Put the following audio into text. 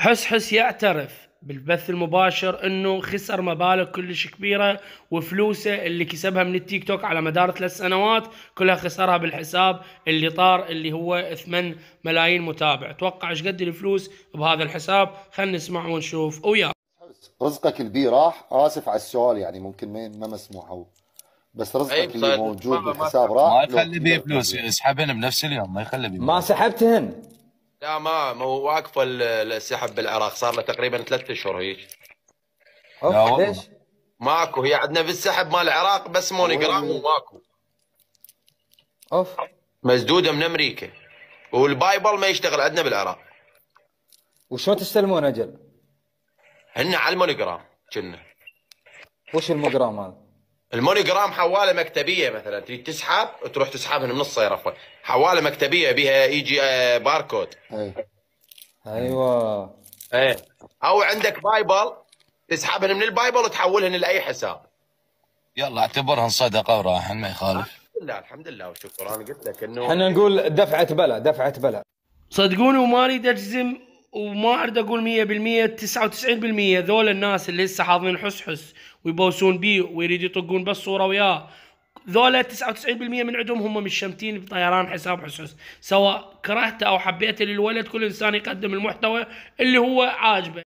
حس حس يعترف بالبث المباشر انه خسر مبالغ كلش كبيره وفلوسه اللي كسبها من التيك توك على مدار ثلاث سنوات كلها خسرها بالحساب اللي طار اللي هو 8 ملايين متابع توقع ايش قد الفلوس بهذا الحساب خلينا نسمع ونشوف ويا رزقك البي راح اسف على السؤال يعني ممكن ما مسموح هو بس رزقك أيوة، اللي موجود بالحساب راح ما يخلي بيه فلوس يسحبهن يعني بنفس اليوم ما يخلي بيه ما سحبتهن لا ما مو واقفه السحب بالعراق صار له تقريبا ثلاثة اشهر هيك لا ليش؟ ماكو هي عندنا بالسحب مال العراق بس مونوجرام وماكو اوف مسدوده من امريكا والبايبل ما يشتغل عندنا بالعراق وشلون تستلمون اجل؟ هن على المونوجرام كنا وش المونيجرام هذا؟ المونيجرام حواله مكتبيه مثلا تريد تسحب تروح تسحبها من صيرفه حواله مكتبيه بها يجي آه، باركود أي. ايوه ايه او عندك بايبل تسحبها من البايبل وتحولهن لاي حساب يلا اعتبرهن صدقه وراحن ما يخالف الحمد لله الحمد لله وشكرا انا قلت لك انه احنا نقول دفعه بلا دفعه بلا صدقوني وما اريد اجزم وما اريد اقول 100% 99% ذول الناس اللي هسه حاضرين حسحس ويبوسون بيه ويريد يطقون بس صوره وياه ذولا 99% من عندهم هم مشمتين بطيران حساب حسوس سواء كرهته او حبيته للولد كل انسان يقدم المحتوى اللي هو عاجبه